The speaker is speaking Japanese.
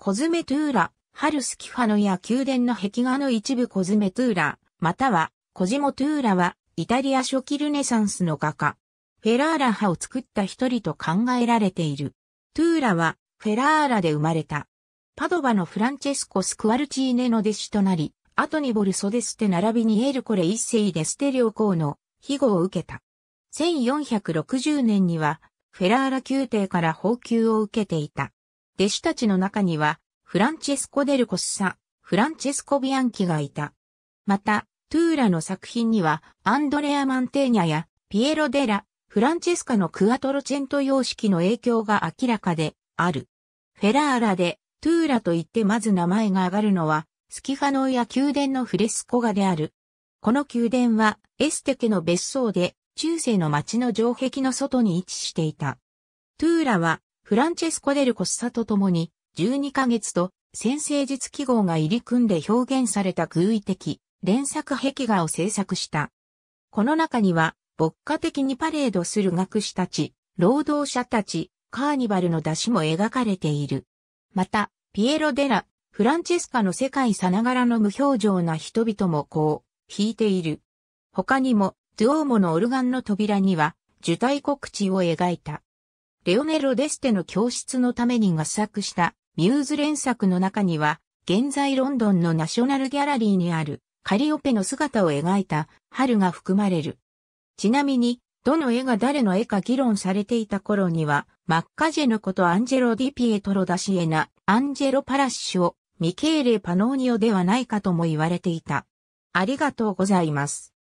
コズメトゥーラ、ハルスキファノや宮殿の壁画の一部コズメトゥーラ、またはコジモトゥーラはイタリア初期ルネサンスの画家、フェラーラ派を作った一人と考えられている。トゥーラはフェラーラで生まれた。パドバのフランチェスコ・スクワルチーネの弟子となり、後にボルソデステ並びにエルコレ一世デステ両校の庇護を受けた。1460年には、フェラーラ宮廷から報給を受けていた。弟子たちの中には、フランチェスコ・デルコスサ、フランチェスコ・ビアンキがいた。また、トゥーラの作品には、アンドレア・マンテーニャや、ピエロ・デラ、フランチェスカのクアトロチェント様式の影響が明らかである。フェラーラで、トゥーラと言ってまず名前が上がるのは、スキファノーや宮殿のフレスコ画である。この宮殿は、エステ家の別荘で、中世の町の城壁の外に位置していた。トゥーラは、フランチェスコ・デル・コッサと共に、12ヶ月と先生術記号が入り組んで表現された偶意的、連作壁画を制作した。この中には、牧歌的にパレードする学士たち、労働者たち、カーニバルの出しも描かれている。また、ピエロ・デラ、フランチェスカの世界さながらの無表情な人々もこう、弾いている。他にも、ドゥオーモのオルガンの扉には、受胎告知を描いた。レオネロ・デステの教室のために合作したミューズ連作の中には、現在ロンドンのナショナルギャラリーにあるカリオペの姿を描いた春が含まれる。ちなみに、どの絵が誰の絵か議論されていた頃には、マッカジェヌことアンジェロ・ディピエトロ・ダシエナ、アンジェロ・パラッシュをミケーレ・パノーニオではないかとも言われていた。ありがとうございます。